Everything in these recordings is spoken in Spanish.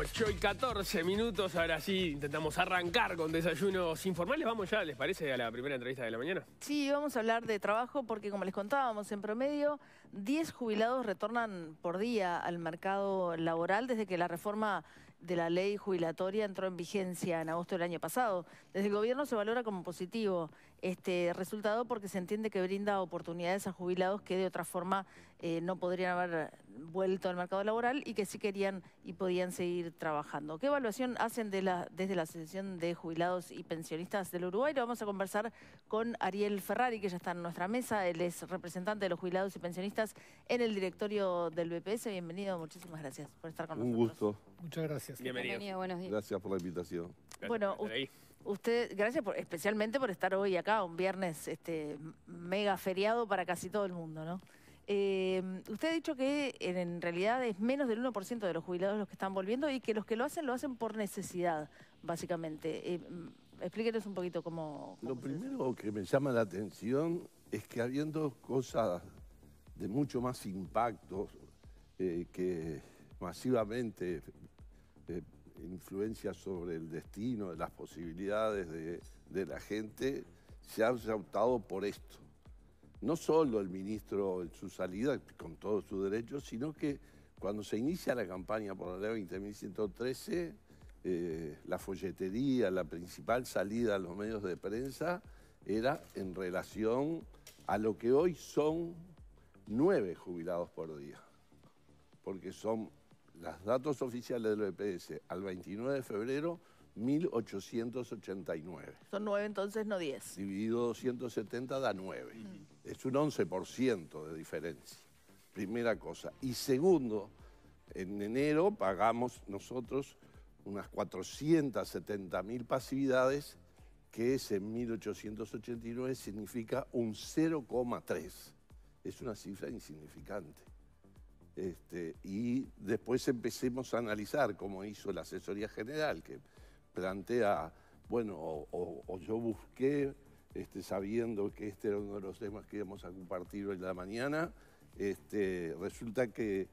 8 y 14 minutos, ahora sí intentamos arrancar con desayunos informales. Vamos ya, ¿les parece? A la primera entrevista de la mañana. Sí, vamos a hablar de trabajo porque como les contábamos, en promedio 10 jubilados retornan por día al mercado laboral desde que la reforma de la ley jubilatoria entró en vigencia en agosto del año pasado. Desde el gobierno se valora como positivo este resultado porque se entiende que brinda oportunidades a jubilados que de otra forma eh, no podrían haber vuelto al mercado laboral y que sí querían y podían seguir trabajando. ¿Qué evaluación hacen desde la Asociación de Jubilados y Pensionistas del Uruguay? Lo vamos a conversar con Ariel Ferrari, que ya está en nuestra mesa. Él es representante de los jubilados y pensionistas en el directorio del BPS. Bienvenido, muchísimas gracias por estar con nosotros. Un gusto. Muchas gracias. Bienvenido. buenos días. Gracias por la invitación. bueno, usted, gracias por, especialmente por estar hoy acá, un viernes este, mega feriado para casi todo el mundo, ¿no? Eh, usted ha dicho que en realidad es menos del 1% de los jubilados los que están volviendo y que los que lo hacen lo hacen por necesidad, básicamente. Eh, mm, explíquenos un poquito cómo... lo primero que me llama la atención es que habiendo cosas de mucho más impacto eh, que masivamente influencia sobre el destino, de las posibilidades de, la gente, se ha optado por esto. No solo el ministro en su salida, con todos sus derechos, sino que cuando se inicia la campaña por la ley 20.113, eh, la folletería, la principal salida a los medios de prensa era en relación a lo que hoy son nueve jubilados por día, porque son los datos oficiales del EPS al 29 de febrero, 1.889. Son 9 entonces, no 10. Dividido 270 da 9. Mm. Es un 11% de diferencia. Primera cosa. Y segundo, en enero pagamos nosotros unas 470.000 pasividades, que es en 1.889 significa un 0,3. Es una cifra insignificante. Este, y después empecemos a analizar, cómo hizo la asesoría general, que plantea, bueno, o, yo busqué, este, sabiendo que este era uno de los temas que íbamos a compartir hoy en la mañana, este, resulta que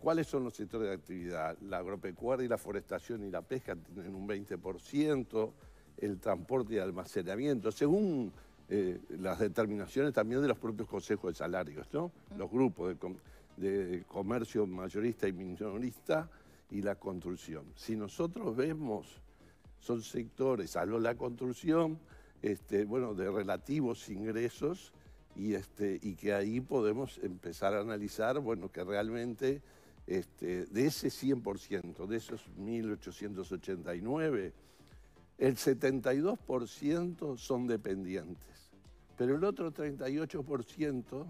¿Cuáles son los sectores de actividad? La agropecuaria y la forestación y la pesca tienen un 20%, el transporte y almacenamiento, según eh, las determinaciones también de los propios consejos de salarios, ¿no? Mm. Los grupos de de comercio mayorista y minorista y la construcción. Si nosotros vemos, son sectores, salvo la construcción, este, bueno, de relativos ingresos este, y, que ahí podemos empezar a analizar, bueno, que realmente este, de ese 100%, de esos 1.889, el 72% son dependientes, pero el otro 38%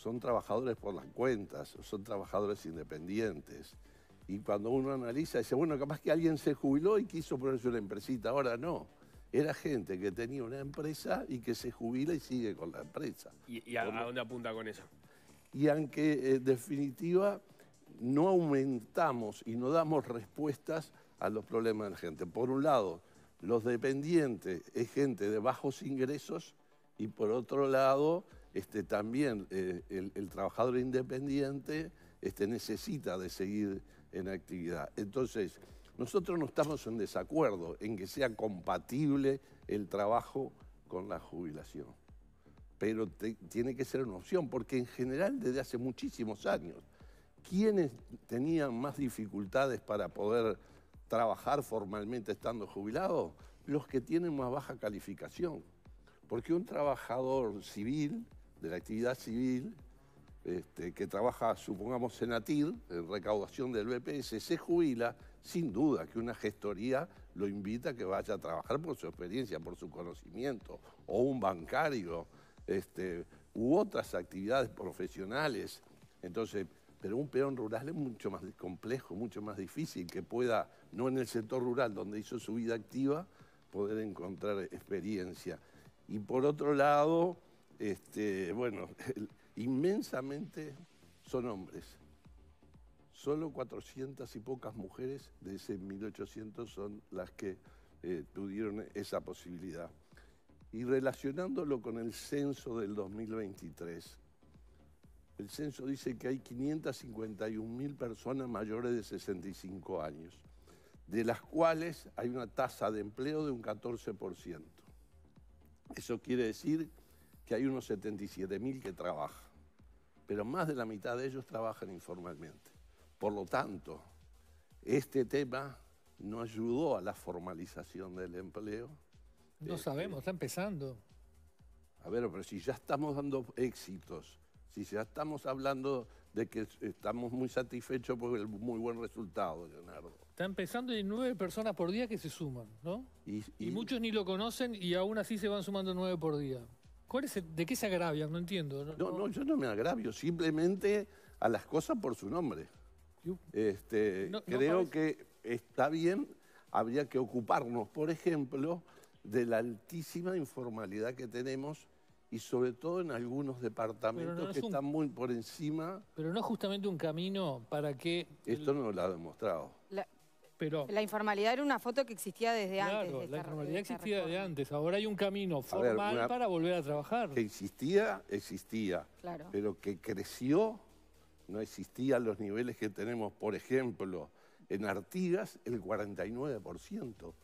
son trabajadores por las cuentas, son trabajadores independientes. Y cuando uno analiza, dice, bueno, capaz que alguien se jubiló y quiso ponerse una empresita, ahora no. Era gente que tenía una empresa y que se jubila y sigue con la empresa. ¿Y, a, a, dónde apunta con eso? Y aunque eh, en definitiva no aumentamos y no damos respuestas a los problemas de la gente. Por un lado, los dependientes es gente de bajos ingresos y por otro lado este, también eh, el, trabajador independiente este, necesita de seguir en actividad. Entonces, nosotros no estamos en desacuerdo en que sea compatible el trabajo con la jubilación, pero tiene que ser una opción, porque en general desde hace muchísimos años, quienes tenían más dificultades para poder trabajar formalmente estando jubilados? Los que tienen más baja calificación, porque un trabajador civil de la actividad civil este, que trabaja, supongamos, en ATIR, en recaudación del BPS, se jubila, sin duda que una gestoría lo invita a que vaya a trabajar por su experiencia, por su conocimiento, o un bancario, este, u otras actividades profesionales. Entonces, pero un peón rural es mucho más complejo, mucho más difícil que pueda, no en el sector rural donde hizo su vida activa, poder encontrar experiencia. Y por otro lado, este, bueno, inmensamente son hombres. Solo 400 y pocas mujeres de ese 1800 son las que eh, tuvieron esa posibilidad. Y relacionándolo con el censo del 2023, el censo dice que hay 551.000 personas mayores de 65 años, de las cuales hay una tasa de empleo de un 14%. Eso quiere decir que hay unos 77.000 que trabajan, pero más de la mitad de ellos trabajan informalmente. Por lo tanto, este tema no ayudó a la formalización del empleo. No este, sabemos, está empezando. A ver, pero si ya estamos dando éxitos, si ya estamos hablando de que estamos muy satisfechos por el muy buen resultado, Leonardo. Está empezando y hay nueve personas por día que se suman, ¿no? y muchos ni lo conocen y aún así se van sumando nueve por día. ¿De qué se agravian? No entiendo. No, no, yo no me agravio, simplemente a las cosas por su nombre. Este, creo que está bien, habría que ocuparnos, por ejemplo, de la altísima informalidad que tenemos y sobre todo en algunos departamentos que están muy por encima. Pero no es justamente un camino para que... Esto no lo ha demostrado. La informalidad era una foto que existía desde antes. Claro, la informalidad existía desde antes. Ahora hay un camino formal para volver a trabajar. Que existía, existía. Pero que creció, no existían los niveles que tenemos, por ejemplo, en Artigas, el 49%.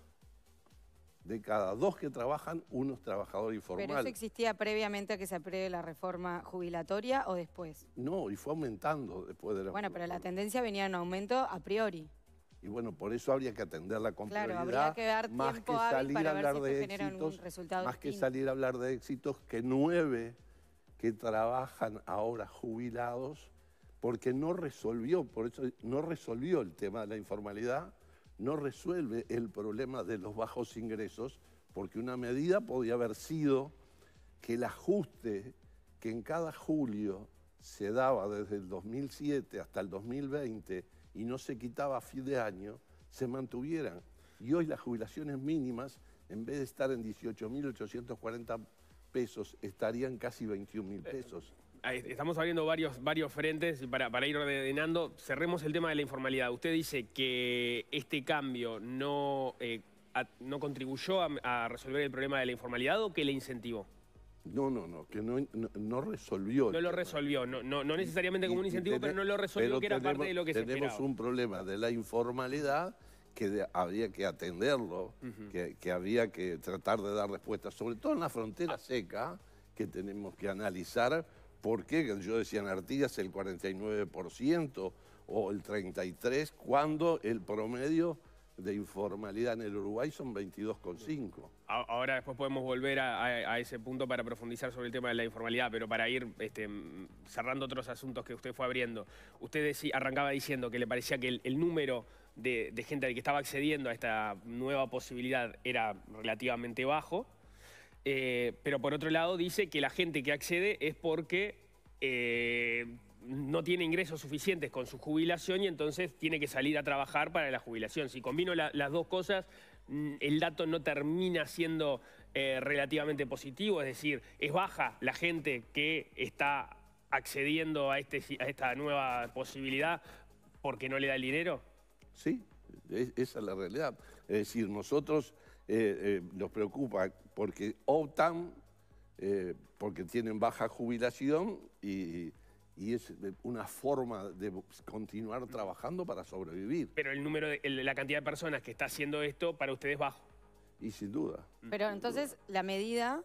De cada dos que trabajan, uno es trabajador informal. ¿Pero eso existía previamente a que se apruebe la reforma jubilatoria o después? No, y fue aumentando después de la... Bueno, pero la tendencia venía en aumento a priori. Y bueno, por eso habría que atender la claro, más que salir a hablar de éxitos, más que salir a hablar de éxitos que nueve que trabajan ahora jubilados, porque no resolvió, por eso no resolvió el tema de la informalidad, no resuelve el problema de los bajos ingresos, porque una medida podía haber sido que el ajuste que en cada julio se daba desde el 2007 hasta el 2020 y no se quitaba a fin de año, se mantuvieran. Y hoy las jubilaciones mínimas, en vez de estar en 18.840 pesos, estarían casi 21.000 eh, pesos. Estamos abriendo varios, varios frentes para, ir ordenando. Cerremos el tema de la informalidad. Usted dice que este cambio no, eh, no contribuyó a resolver el problema de la informalidad o que le incentivó. No, no, no, que no, no, resolvió. No lo resolvió, no, no, no necesariamente como un incentivo, pero no lo resolvió, que era parte de lo que se esperaba. Tenemos un problema de la informalidad que había que atenderlo, que, había que tratar de dar respuesta, sobre todo en la frontera ah. seca, que tenemos que analizar por qué, yo decía en Artigas, el 49% o el 33%, cuando el promedio de informalidad en el Uruguay son 22,5. Ahora después podemos volver a, ese punto para profundizar sobre el tema de la informalidad, pero para ir este, cerrando otros asuntos que usted fue abriendo. Usted arrancaba diciendo que le parecía que el, número de, de, gente que estaba accediendo a esta nueva posibilidad era relativamente bajo, eh, pero por otro lado dice que la gente que accede es porque... Eh, no tiene ingresos suficientes con su jubilación y entonces tiene que salir a trabajar para la jubilación. Si combino las dos cosas, mm, el dato no termina siendo eh, relativamente positivo, es decir, es baja la gente que está accediendo a, este, a esta nueva posibilidad porque no le da el dinero. Sí, esa es la realidad. Es decir, nosotros eh, eh, nos preocupa porque optan, porque tienen baja jubilación y y es eh, una forma de continuar trabajando para sobrevivir. Pero el número, de, la cantidad de personas que está haciendo esto para ustedes bajo. Y sin duda. Mm. Pero entonces la medida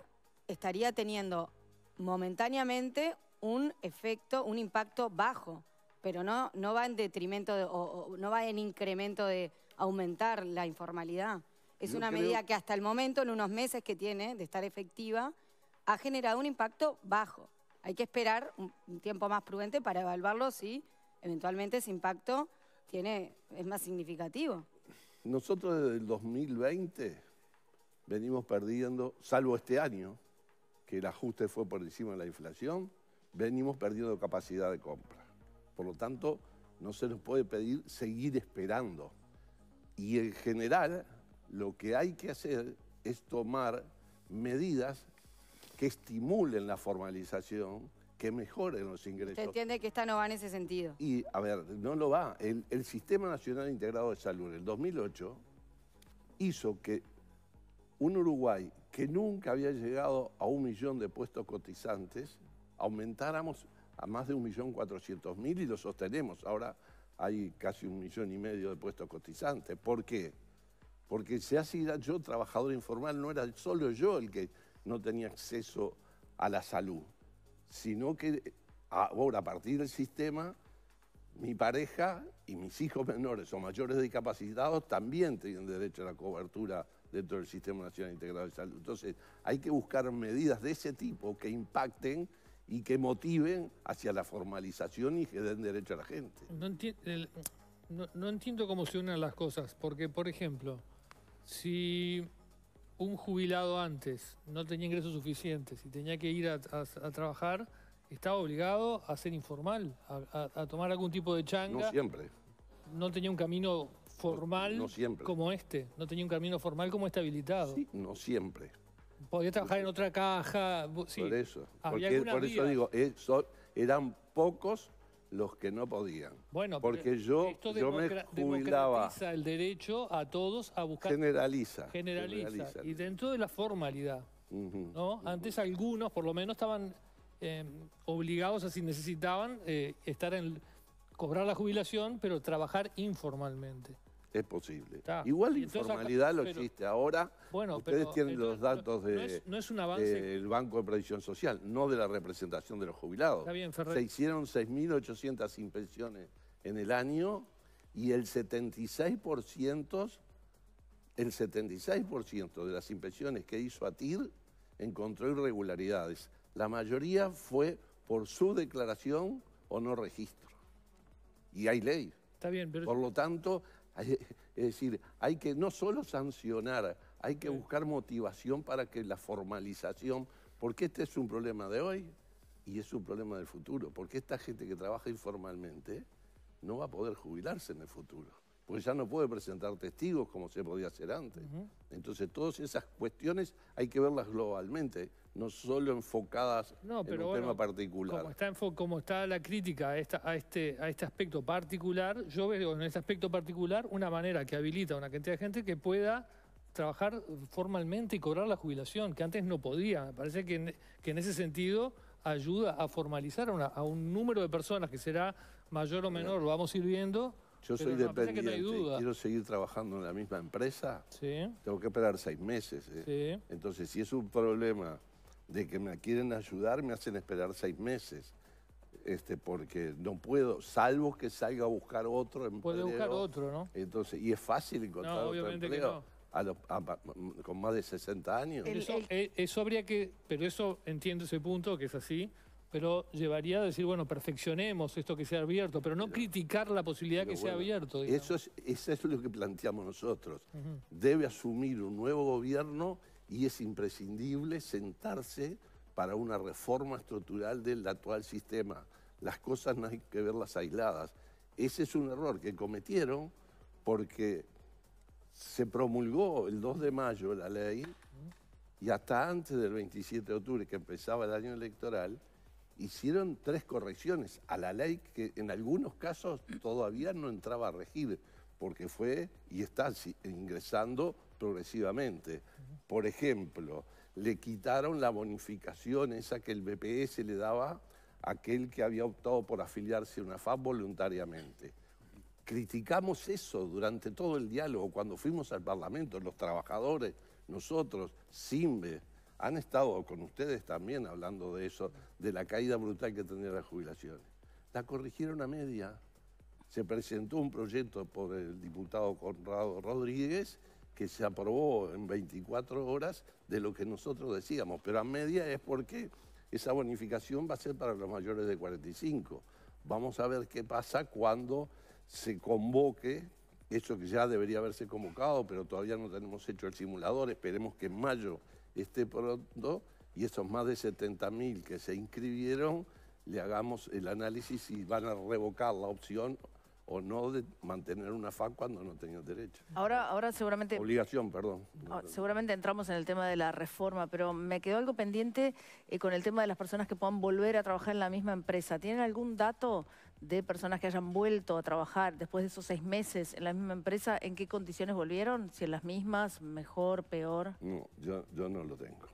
estaría teniendo momentáneamente un efecto, un impacto bajo, pero no, no va en detrimento o, no va en incremento de aumentar la informalidad. Es una medida que hasta el momento, en unos meses que tiene de estar efectiva, ha generado un impacto bajo hay que esperar un, tiempo más prudente para evaluarlo si eventualmente ese impacto tiene, es más significativo. Nosotros desde el 2020 venimos perdiendo, salvo este año, que el ajuste fue por encima de la inflación, venimos perdiendo capacidad de compra. Por lo tanto, no se nos puede pedir seguir esperando. Y en general, lo que hay que hacer es tomar medidas que estimulen la formalización, que mejoren los ingresos. Se entiende que esta no va en ese sentido. Y, a ver, no lo va. El, Sistema Nacional Integrado de Salud en el 2008 hizo que un Uruguay que nunca había llegado a un millón de puestos cotizantes, aumentáramos a más de un millón cuatrocientos mil y lo sostenemos. Ahora hay casi un millón y medio de puestos cotizantes. ¿Por qué? Porque se sido yo trabajador informal, no era solo yo el que no tenía acceso a la salud, sino que ahora a partir del sistema, mi pareja y mis hijos menores o mayores discapacitados también tienen derecho a la cobertura dentro del Sistema Nacional Integrado de Salud. Entonces, hay que buscar medidas de ese tipo que impacten y que motiven hacia la formalización y que den derecho a la gente. No, entiendo cómo se unen las cosas, porque, por ejemplo, si un jubilado antes no tenía ingresos suficientes y tenía que ir a, trabajar, estaba obligado a ser informal, a, tomar algún tipo de changa. No siempre. No tenía un camino formal no, siempre. como este, no tenía un camino formal como este habilitado. no siempre. Podía trabajar en otra caja. por eso. por eso digo, eh, eran pocos los que no podían. Bueno, porque yo, yo me jubilaba. el derecho a todos a buscar. Generaliza. Generaliza. Y dentro de la formalidad. ¿no? Antes algunos, por lo menos, estaban em, obligados así si necesitaban eh, estar en cobrar la jubilación, pero trabajar informalmente. Es posible. Igual informalidad lo existe. Ahora bueno, ustedes tienen los datos del Banco de Previsión Social, no de la representación de los jubilados. Está bien, Ferrer. Se hicieron 6.800 inspecciones en el año y el 76%, el 76% de las inspecciones que hizo ATIR encontró irregularidades. La mayoría fue por su declaración o no registro. Y hay ley. Está bien, Por lo tanto, es decir, hay que no solo sancionar, hay que buscar motivación para que la formalización, porque este es un problema de hoy y es un problema del futuro, porque esta gente que trabaja informalmente no va a poder jubilarse en el futuro porque ya no puede presentar testigos como se podía hacer antes. Entonces, todas esas cuestiones hay que verlas globalmente, no solo enfocadas en un tema particular. Como está, como está la crítica a, este, a este aspecto particular, yo veo en este aspecto particular una manera que habilita a una cantidad de gente que pueda trabajar formalmente y cobrar la jubilación, que antes no podía. Me parece que en, ese sentido ayuda a formalizar a, a un número de personas que será mayor o menor, lo vamos a ir viendo, yo soy dependiente. quiero seguir trabajando en la misma empresa. Tengo que esperar seis meses. Eh. Entonces, si es un problema de que me quieren ayudar, me hacen esperar seis meses. Este, porque no puedo, salvo que salga a buscar otro empleo. Puede buscar otro, ¿no? Entonces, y es fácil encontrar otro empleo. A los, con más de 60 años. Eh, eso habría que, pero eso entiendo ese punto, que es así, pero llevaría a decir, bueno, perfeccionemos esto que sea abierto, pero no criticar la posibilidad que sea abierto. Eso es, eso es lo que planteamos nosotros. Debe asumir un nuevo gobierno y es imprescindible sentarse para una reforma estructural del actual sistema. Las cosas no hay que verlas aisladas. Ese es un error que cometieron porque se promulgó el 2 de mayo la ley y hasta antes del 27 de octubre, que empezaba el año electoral, hicieron tres correcciones a la ley que en algunos casos todavía no entraba a regir, porque fue y está ingresando progresivamente. Por ejemplo, le quitaron la bonificación esa que el BPS le daba a aquel que había optado por afiliarse a una FAP voluntariamente. Criticamos eso durante todo el diálogo, cuando fuimos al Parlamento, los trabajadores, nosotros, SIMBE, han estado con ustedes también hablando de eso, de la caída brutal que tenía las jubilaciones. La corrigieron a media. Se presentó un proyecto por el diputado Conrado Rodríguez que se aprobó en 24 horas de lo que nosotros decíamos, pero a media es porque esa bonificación va a ser para los mayores de 45. Vamos a ver qué pasa cuando se convoque eso que ya debería haberse convocado, pero todavía no tenemos hecho el simulador, esperemos que en mayo este pronto y esos más de 70.000 que se inscribieron, le hagamos el análisis si van a revocar la opción o no de mantener una FAC cuando no tenían derecho. Ahora, ahora seguramente... Obligación, perdón. Ah, seguramente entramos en el tema de la reforma, pero me quedó algo pendiente eh, con el tema de las personas que puedan volver a trabajar en la misma empresa. ¿Tienen algún dato de personas que hayan vuelto a trabajar después de esos seis meses en la misma empresa, ¿en qué condiciones volvieron? ¿Si en las mismas, mejor, peor? No, yo, no lo tengo.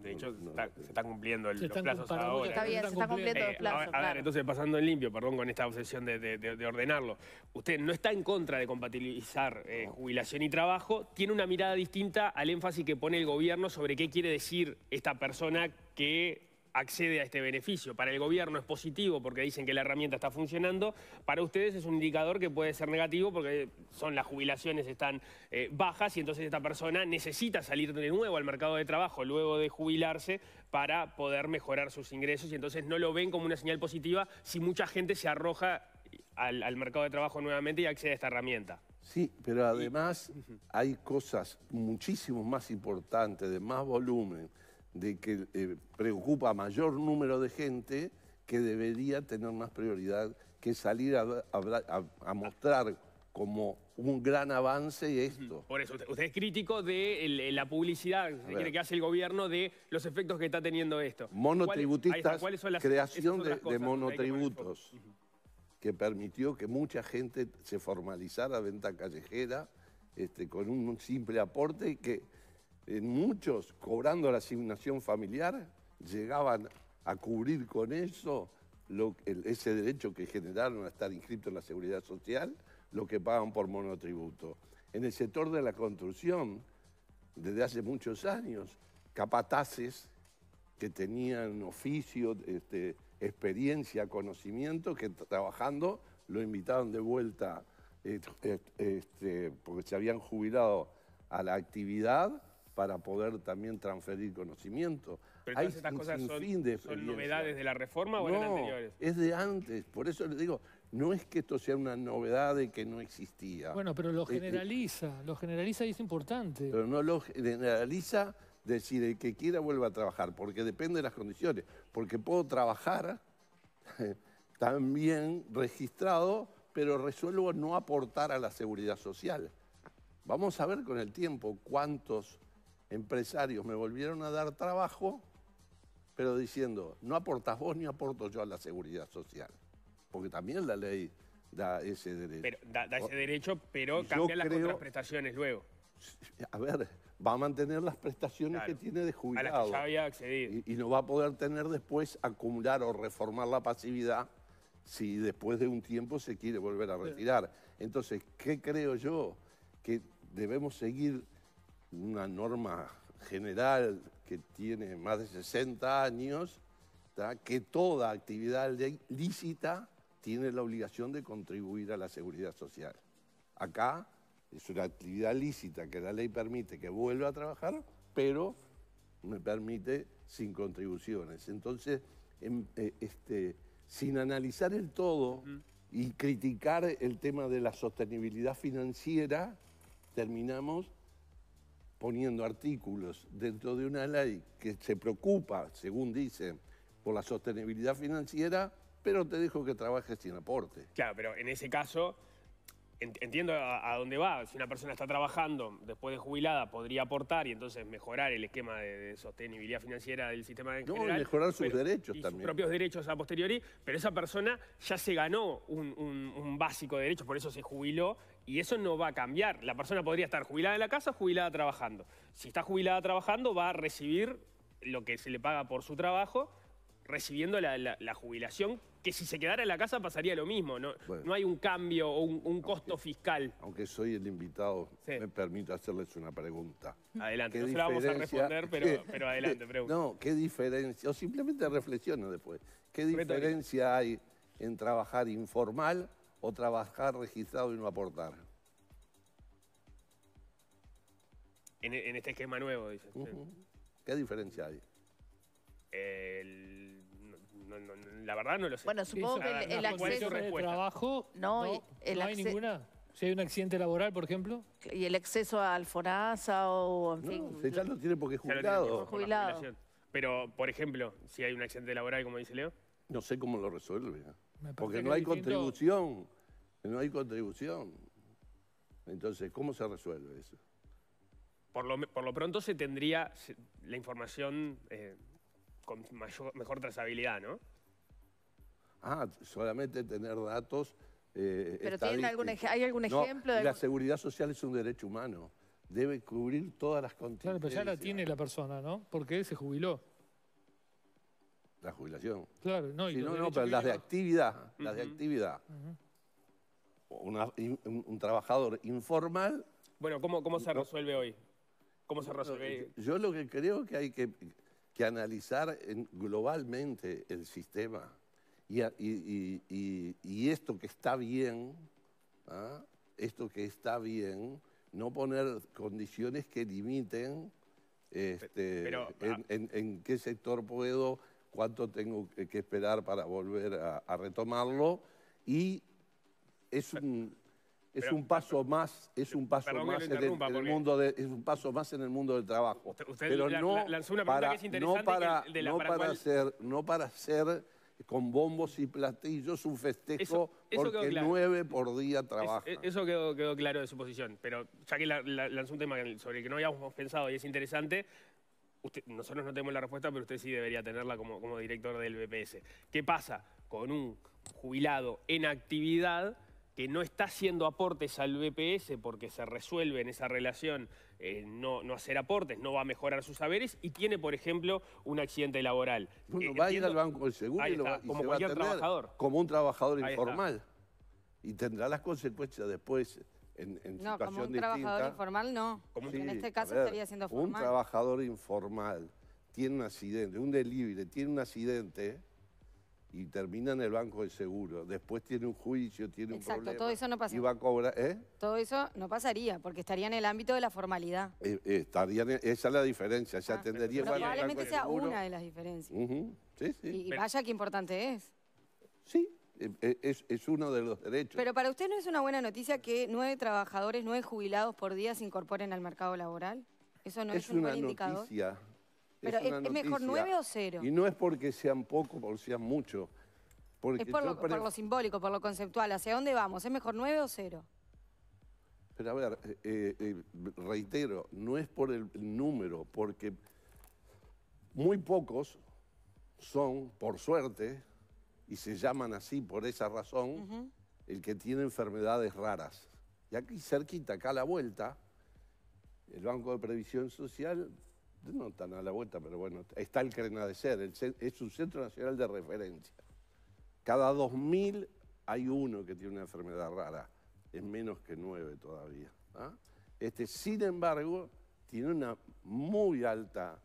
De hecho, se están cumpliendo los plazos ahora. Está bien, se están cumpliendo los eh, plazos. A ver, entonces, pasando en limpio, perdón con esta obsesión de, ordenarlo. Usted no está en contra de compatibilizar eh, jubilación y trabajo, tiene una mirada distinta al énfasis que pone el gobierno sobre qué quiere decir esta persona que accede a este beneficio. Para el gobierno es positivo porque dicen que la herramienta está funcionando. Para ustedes es un indicador que puede ser negativo porque son las jubilaciones están eh, bajas y entonces esta persona necesita salir de nuevo al mercado de trabajo luego de jubilarse para poder mejorar sus ingresos y entonces no lo ven como una señal positiva si mucha gente se arroja al, mercado de trabajo nuevamente y accede a esta herramienta. Sí, pero además hay cosas muchísimo más importantes, de más volumen de que eh, preocupa a mayor número de gente que debería tener más prioridad que salir a, mostrar como un gran avance esto. Por eso, usted, es crítico de la publicidad que hace el gobierno de los efectos que está teniendo esto. Monotributistas, creación de, monotributos, que, permitió que mucha gente se formalizara venta callejera este, con un simple aporte que muchos cobrando la asignación familiar llegaban a cubrir con eso ese derecho que generaron a estar inscritos en la seguridad social, lo que pagan por monotributo. En el sector de la construcción, desde hace muchos años, capataces que tenían oficio, este, experiencia, conocimiento, que trabajando lo invitaban de vuelta eh, eh, este, porque se habían jubilado a la actividad para poder también transferir conocimiento. Pero Hay estas cosas son, novedades de la reforma o eran anteriores? es de antes, por eso les digo, no es que esto sea una novedad de que no existía. Bueno, pero lo eh, eh. generaliza, lo generaliza y es importante. Pero no lo generaliza decir el que quiera vuelva a trabajar, porque depende de las condiciones, porque puedo trabajar eh, también registrado, pero resuelvo no aportar a la seguridad social. Vamos a ver con el tiempo cuántos empresarios me volvieron a dar trabajo, pero diciendo, no aportas vos ni aporto yo a la seguridad social, porque también la ley da ese derecho. da, ese derecho, pero cambia las luego. A ver, va a mantener las prestaciones que tiene de jubilado. A las que ya y, no va a poder tener después acumular o reformar la pasividad si después de un tiempo se quiere volver a retirar. Entonces, ¿qué creo yo? Que debemos seguir una norma general que tiene más de 60 años, que toda actividad lícita tiene la obligación de contribuir a la seguridad social. Acá es una actividad lícita que la ley permite que vuelva a trabajar, pero me permite sin contribuciones. Entonces, em, e, este, sin analizar el todo y criticar el tema de la sostenibilidad financiera, terminamos poniendo artículos dentro de una ley que se preocupa, según dice, por la sostenibilidad financiera, pero te dijo que trabajes sin aporte. Claro, pero en ese caso entiendo a, dónde va. Si una persona está trabajando después de jubilada, podría aportar y entonces mejorar el esquema de, sostenibilidad financiera del sistema de no, mejorar sus derechos también. Sus propios derechos a posteriori, pero esa persona ya se ganó un, un básico de derechos, por eso se jubiló y eso no va a cambiar. La persona podría estar jubilada en la casa o jubilada trabajando. Si está jubilada trabajando, va a recibir lo que se le paga por su trabajo, recibiendo la, jubilación, que si se quedara en la casa pasaría lo mismo. No, hay un cambio o un, costo fiscal. Aunque soy el invitado, me permito hacerles una pregunta. Adelante, no se la vamos a responder, pero, adelante, pregunta. No, ¿qué diferencia? O simplemente reflexiono después. ¿Qué diferencia hay en trabajar informal? o trabajar registrado y no aportar. En, este esquema nuevo, dice. ¿Qué diferencia hay? la verdad no lo sé. Bueno, supongo que el, acceso... al trabajo? No, hay ninguna. Si hay un accidente laboral, por ejemplo. Y el acceso al FONASA o, en fin... Se ya lo tiene porque es jubilado. Pero, por ejemplo, si hay un accidente laboral, como dice Leo... No sé cómo lo resuelve. ¿eh? Porque no hay contribución, no hay contribución. Entonces, ¿cómo se resuelve eso? Por lo, pronto se tendría la información eh, con mayor, mejor trazabilidad, ¿no? Ah, solamente tener datos eh, ¿Pero algún, hay algún ejemplo? de... La seguridad social es un derecho humano. Debe cubrir todas las contingencias. Claro, pero ya la tiene la persona, ¿no? Porque él se jubiló. La jubilación. Claro, no. Y no, pero las de actividad, las de actividad. un, trabajador informal. Bueno, ¿cómo, cómo se resuelve hoy? ¿Cómo se resuelve? Eh, yo lo que creo que hay que, analizar globalmente el sistema y, esto que está bien, ¿ah? esto que está bien, no poner condiciones que limiten este, ah. en qué sector puedo cuánto tengo que esperar para volver a, retomarlo y es un... Es un paso más, es un paso más en el, mundo de, un paso más en el mundo del trabajo. Usted, pero no lanzó una para, que es interesante no para, hacer no con bombos y platillos un festejo porque nueve por día trabaja. E, eso quedó, quedó, claro de su posición, pero ya que lanzó un tema sobre el que no habíamos pensado y es interesante, nosotros no tenemos la respuesta, pero usted sí debería tenerla como, director del BPS. ¿Qué pasa con un jubilado en actividad que no está haciendo aportes al BPS porque se resuelve en esa relación eh, no, no, hacer aportes, no va a mejorar sus saberes y tiene, por ejemplo, un accidente laboral. Eh, va a ir al banco del seguro y, lo como trabajador. como un trabajador informal y tendrá las consecuencias después en, no, como un trabajador informal no. en este caso estaría siendo formal. Un trabajador informal tiene un accidente, un delivery, tiene un accidente y termina en el banco de seguro. Después tiene un juicio, tiene un problema. Exacto, todo eso no pasaría. Y va a cobrar, ¿eh? Todo eso no pasaría, porque estaría en el ámbito de la formalidad. Eh, eh, estaría esa es la diferencia, ya ah, tendría... probablemente sea una de las diferencias. sí, sí. Y, y vaya qué importante es. Sí, eh, eh, es, uno de los derechos. Pero para usted no es una buena noticia que nueve trabajadores, nueve jubilados por día se incorporen al mercado laboral. Eso no es, un buen indicador. Pero es, mejor nueve o cero. Y no es porque sean poco, o sean mucho. es por lo, simbólico, por lo conceptual. ¿Hacia dónde vamos? ¿Es mejor nueve o cero? Pero a ver, eh, reitero, no es por el número, porque muy pocos son, por suerte, y se llaman así por esa razón, el que tiene enfermedades raras. Y aquí cerquita, acá a la vuelta, el Banco de Previsión Social, no tan a la vuelta, pero bueno, está el Crenadecer, el, es un centro nacional de referencia. Cada 2.000 hay uno que tiene una enfermedad rara, es menos que 9 todavía. ¿ah? Este, sin embargo, tiene una muy alta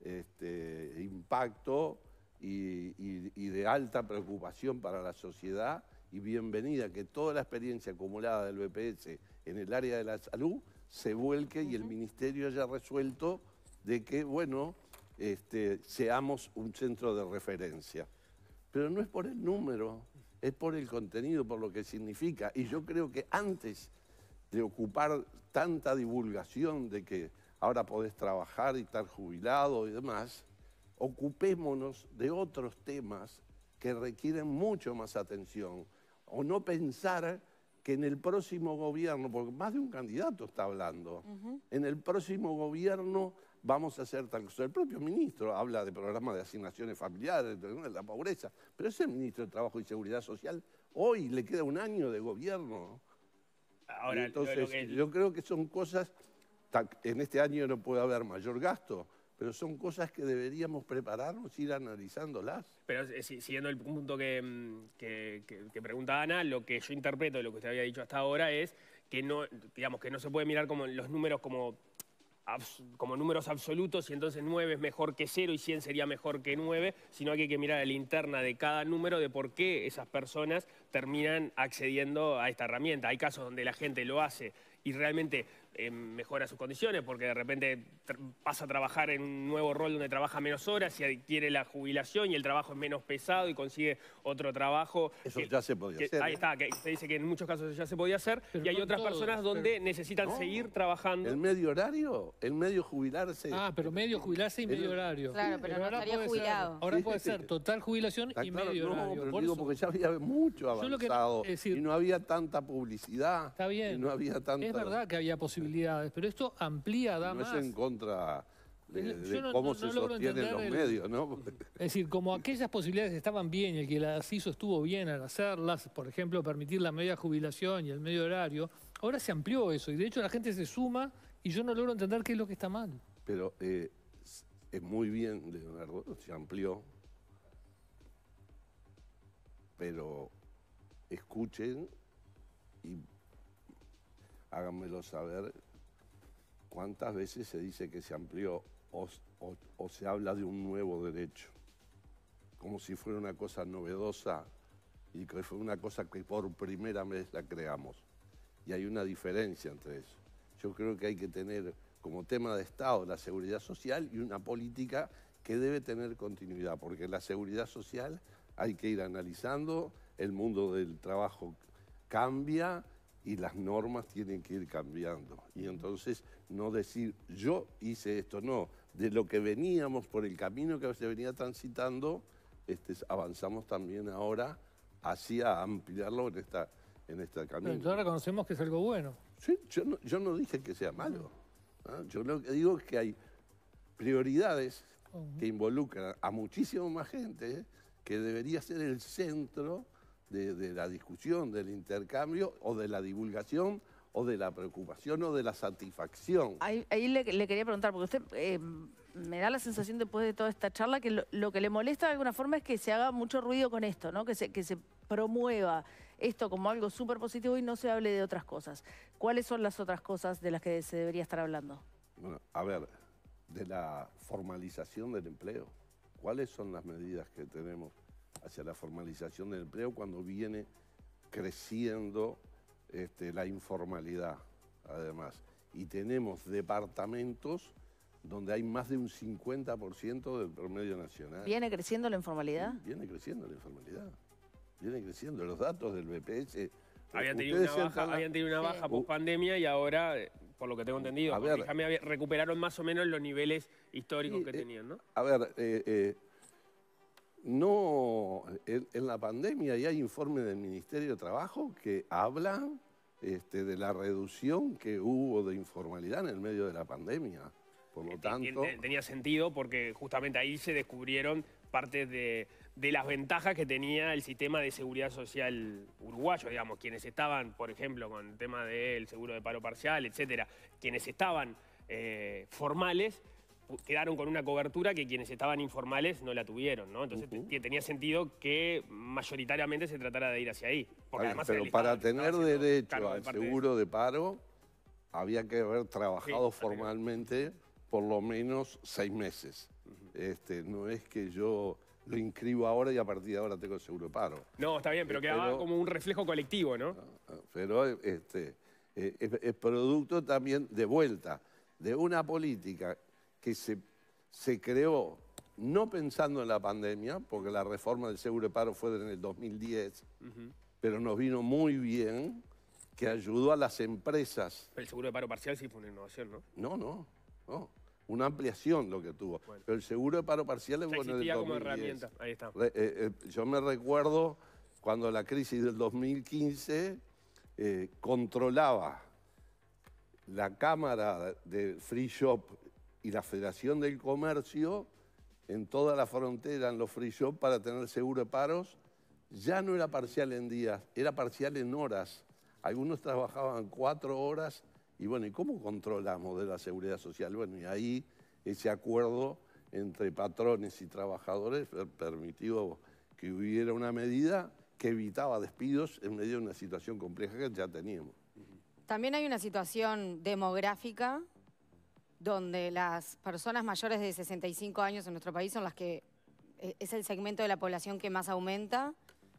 este, impacto y, de alta preocupación para la sociedad y bienvenida que toda la experiencia acumulada del BPS en el área de la salud se vuelque y el ministerio haya resuelto de que, bueno, este, seamos un centro de referencia. Pero no es por el número, es por el contenido, por lo que significa. Y yo creo que antes de ocupar tanta divulgación de que ahora podés trabajar y estar jubilado y demás, ocupémonos de otros temas que requieren mucho más atención o no pensar que en el próximo gobierno, porque más de un candidato está hablando, en el próximo gobierno vamos a hacer tal cosa. El propio ministro habla de programas de asignaciones familiares, de la pobreza, pero ese ministro de Trabajo y Seguridad Social hoy le queda un año de gobierno. Ahora, entonces, yo creo que son cosas, en este año no puede haber mayor gasto, pero son cosas que deberíamos prepararnos, ir analizándolas. Pero eh, siguiendo el punto que, mm, que, pregunta Ana, lo que yo interpreto de lo que usted había dicho hasta ahora es que no, digamos, que no se puede mirar como los números como, como números absolutos y entonces 9 es mejor que 0 y 100 sería mejor que 9, sino que hay que mirar a la interna de cada número de por qué esas personas terminan accediendo a esta herramienta. Hay casos donde la gente lo hace y realmente mejora sus condiciones porque de repente pasa a trabajar en un nuevo rol donde trabaja menos horas y adquiere la jubilación y el trabajo es menos pesado y consigue otro trabajo. Eso ya se podía hacer. Ahí ¿eh? está, se dice que en muchos casos ya se podía hacer y hay otras personas donde necesitan seguir trabajando. ¿El medio horario? ¿El medio jubilarse? Ah, pero medio jubilarse y medio horario. Claro, pero, no estaría jubilado. ahora puede ser total jubilación y medio no, horario. Pero digo, porque ya había mucho avanzado y no había tanta publicidad. Está bien. no había tanta... Es verdad que había posibilidad pero esto amplía, da no más. es en contra de, cómo se sostienen los medios, ¿no? Es decir, como aquellas posibilidades estaban bien, el que las hizo estuvo bien al hacerlas, por ejemplo, permitir la media jubilación y el medio horario, ahora se amplió eso y de hecho la gente se suma y yo no logro entender qué es lo que está mal. Pero eh, es muy bien, Leonardo, se amplió, pero escuchen y háganmelo saber cuántas veces se dice que se amplió o, se habla de un nuevo derecho, como si fuera una cosa novedosa y que fue una cosa que por primera vez la creamos. Y hay una diferencia entre eso. Yo creo que hay que tener como tema de Estado la seguridad social y una política que debe tener continuidad, porque la seguridad social hay que ir analizando, el mundo del trabajo cambia, y las normas tienen que ir cambiando. Y entonces no decir yo hice esto, no, de lo que veníamos por el camino que se venía transitando, este, avanzamos también ahora hacia ampliarlo en esta, en esta camino. Pero entonces reconocemos que es algo bueno. Sí, yo no, yo no dije que sea malo. Yo lo que digo es que hay prioridades que involucran a muchísima más gente que debería ser el centro de, la discusión, del intercambio o de la divulgación o de la preocupación o de la satisfacción. Ahí, le, quería preguntar, porque usted eh, me da la sensación después de toda esta charla que lo, que le molesta de alguna forma es que se haga mucho ruido con esto, ¿no? que, se, que se promueva esto como algo súper positivo y no se hable de otras cosas. ¿Cuáles son las otras cosas de las que se debería estar hablando? Bueno, a ver, de la formalización del empleo. ¿Cuáles son las medidas que tenemos hacia la formalización del empleo cuando viene creciendo este, la informalidad, además. Y tenemos departamentos donde hay más de un 50% del promedio nacional. ¿Viene creciendo la informalidad? Viene creciendo la informalidad. Viene creciendo. Los datos del BPS... Eh, habían tenido, una baja, pandemia y ahora, eh, por lo que tengo entendido, recuperaron más o menos los niveles históricos que eh, tenían, ¿no? A ver, no, en, la pandemia ya hay informes del Ministerio de Trabajo que hablan este, de la reducción que hubo de informalidad en el medio de la pandemia. Por lo este, tanto... Tenía sentido porque justamente ahí se descubrieron parte de, las ventajas que tenía el sistema de seguridad social uruguayo, digamos, quienes estaban, por ejemplo, con el tema del seguro de paro parcial, etcétera, quienes estaban eh, formales quedaron con una cobertura que quienes estaban informales no la tuvieron, Entonces tenía sentido que mayoritariamente se tratara de ir hacia ahí. pero para tener derecho al seguro de... paro, había que haber trabajado formalmente por lo menos seis meses. Este, no es que yo lo inscribo ahora y a partir de ahora tengo el seguro de paro. No, está bien, pero quedaba como un reflejo colectivo, ¿no? Ah, ah, pero este, eh, es producto también de vuelta de una política que se, se creó no pensando en la pandemia, porque la reforma del seguro de paro fue en el 2010, pero nos vino muy bien, que ayudó a las empresas. El seguro de paro parcial sí fue una innovación, ¿no? No, no, Una ampliación lo que tuvo. Pero el seguro de paro parcial es bueno 2010. como herramienta, ahí está. Eh, eh, yo me recuerdo cuando la crisis del 2015 eh, controlaba la Cámara de Free Shop y la Federación del Comercio en toda la frontera, en los free para tener seguro de paros, ya no era parcial en días, era parcial en horas. Algunos trabajaban cuatro horas y bueno, ¿y cómo controlamos de la seguridad social? Bueno, y ahí ese acuerdo entre patrones y trabajadores permitió que hubiera una medida que evitaba despidos en medio de una situación compleja que ya teníamos. También hay una situación demográfica donde las personas mayores de 65 años en nuestro país son las que eh, es el segmento de la población que más aumenta,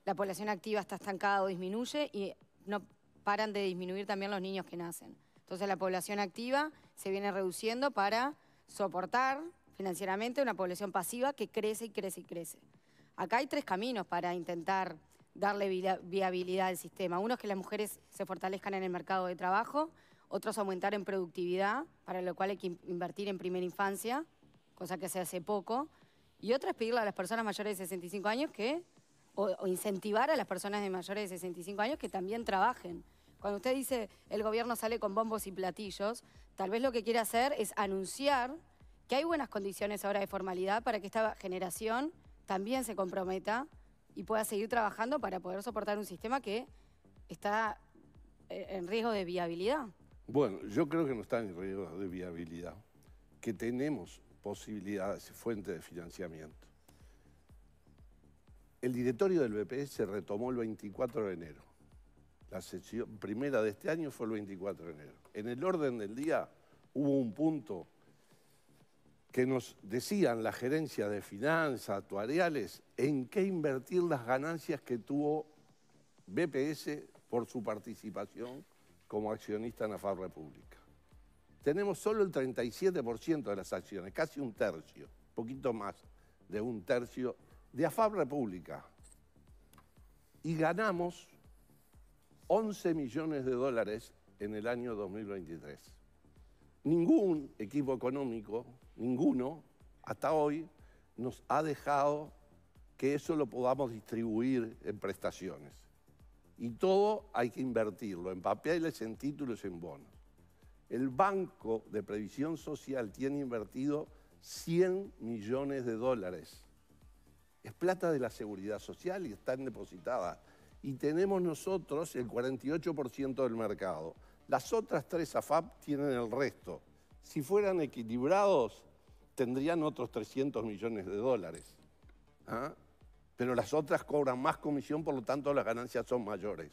la población activa está estancada o disminuye y no paran de disminuir también los niños que nacen. Entonces la población activa se viene reduciendo para soportar financieramente una población pasiva que crece y crece y crece. Acá hay tres caminos para intentar darle viabilidad al sistema. Uno es que las mujeres se fortalezcan en el mercado de trabajo, otros aumentar en productividad, para lo cual hay que invertir en primera infancia, cosa que se hace poco, y otra es pedirle a las personas mayores de 65 años que, o, o incentivar a las personas de mayores de 65 años que también trabajen. Cuando usted dice el gobierno sale con bombos y platillos, tal vez lo que quiere hacer es anunciar que hay buenas condiciones ahora de formalidad para que esta generación también se comprometa y pueda seguir trabajando para poder soportar un sistema que está eh, en riesgo de viabilidad. Bueno, yo creo que no está en riesgo de viabilidad, que tenemos posibilidades, fuente de financiamiento. El directorio del BPS se retomó el 24 de enero. La sesión primera de este año fue el 24 de enero. En el orden del día hubo un punto que nos decían la gerencia de finanzas, actuariales, en qué invertir las ganancias que tuvo BPS por su participación como accionista en Afab República. Tenemos solo el 37% de las acciones, casi un tercio, poquito más de un tercio de AFAB República. Y ganamos 11 millones de dólares en el año 2023. Ningún equipo económico, ninguno, hasta hoy, nos ha dejado que eso lo podamos distribuir en prestaciones. Y todo hay que invertirlo en papeles, en títulos, en bonos. El Banco de Previsión Social tiene invertido 100 millones de dólares. Es plata de la seguridad social y está depositada. Y tenemos nosotros el 48% del mercado. Las otras tres AFAP tienen el resto. Si fueran equilibrados, tendrían otros 300 millones de dólares. ¿Ah? pero las otras cobran más comisión, por lo tanto las ganancias son mayores.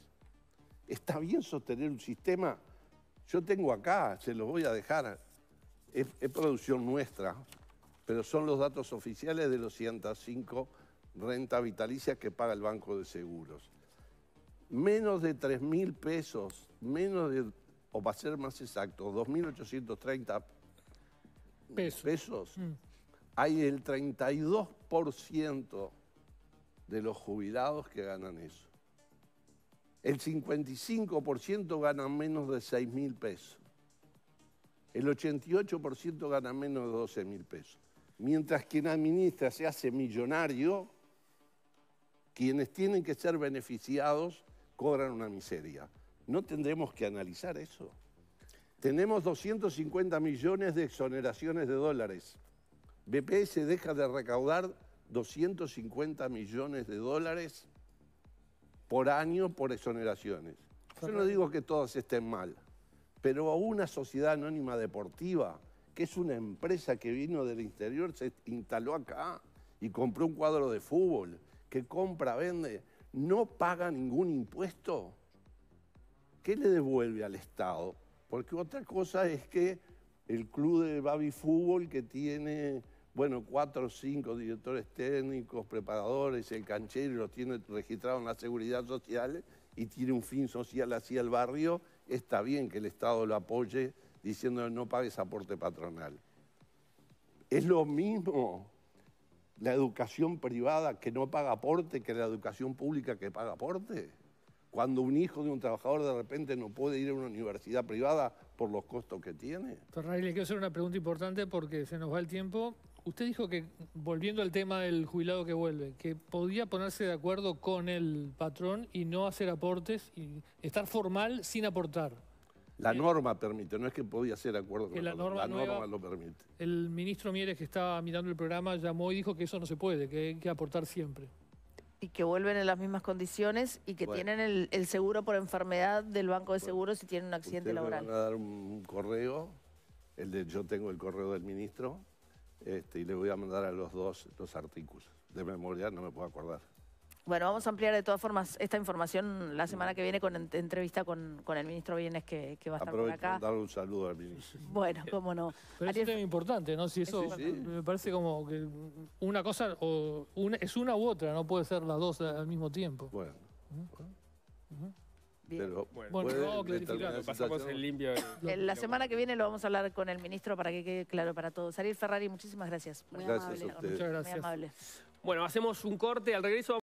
Está bien sostener un sistema. Yo tengo acá, se los voy a dejar, es, producción nuestra, pero son los datos oficiales de los 105 renta vitalicia que paga el Banco de Seguros. Menos de 3.000 mil pesos, menos de, o para ser más exacto, 2.830 pesos, mm. hay el 32% de los jubilados que ganan eso. El 55% ganan menos de 6 mil pesos. El 88% gana menos de 12 mil pesos. Mientras quien administra se hace millonario, quienes tienen que ser beneficiados cobran una miseria. ¿No tendremos que analizar eso? Tenemos 250 millones de exoneraciones de dólares. BPS deja de recaudar 250 millones de dólares por año por exoneraciones. Yo no digo que todas estén mal, pero una sociedad anónima deportiva, que es una empresa que vino del interior, se instaló acá y compró un cuadro de fútbol, que compra, vende, no paga ningún impuesto. ¿Qué le devuelve al Estado? Porque otra cosa es que el club de Babi Fútbol que tiene bueno, cuatro o cinco directores técnicos, preparadores, el canchero, los tiene registrado en la seguridad social y tiene un fin social hacia el barrio, está bien que el Estado lo apoye diciendo no pagues aporte patronal. Es lo mismo la educación privada que no paga aporte que la educación pública que paga aporte. Cuando un hijo de un trabajador de repente no puede ir a una universidad privada por los costos que tiene. le quiero hacer una pregunta importante porque se nos va el tiempo usted dijo que, volviendo al tema del jubilado que vuelve, que podía ponerse de acuerdo con el patrón y no hacer aportes y estar formal sin aportar. La norma permite, no es que podía hacer acuerdo con el patrón. la norma lo permite. El ministro Mieres, que estaba mirando el programa, llamó y dijo que eso no se puede, que hay que aportar siempre. Y que vuelven en las mismas condiciones y que tienen el, seguro por enfermedad del Banco de Seguros si tienen un accidente laboral. Me van a dar un correo, el de yo tengo el correo del ministro, este, y le voy a mandar a los dos los artículos. De memoria no me puedo acordar. Bueno, vamos a ampliar de todas formas esta información la semana que viene con entrevista con, con, el ministro Bienes que, va a estar por acá. darle un saludo al ministro. Bueno, cómo no. Pero es importante, ¿no? Si eso me parece como que una cosa o una, es una u otra, no puede ser las dos al mismo tiempo. Bueno. la semana que viene lo vamos a hablar con el ministro para que quede claro para todos. Ariel Ferrari, muchísimas gracias. Muy amable. Muchas gracias. Bueno, hacemos un corte al regreso.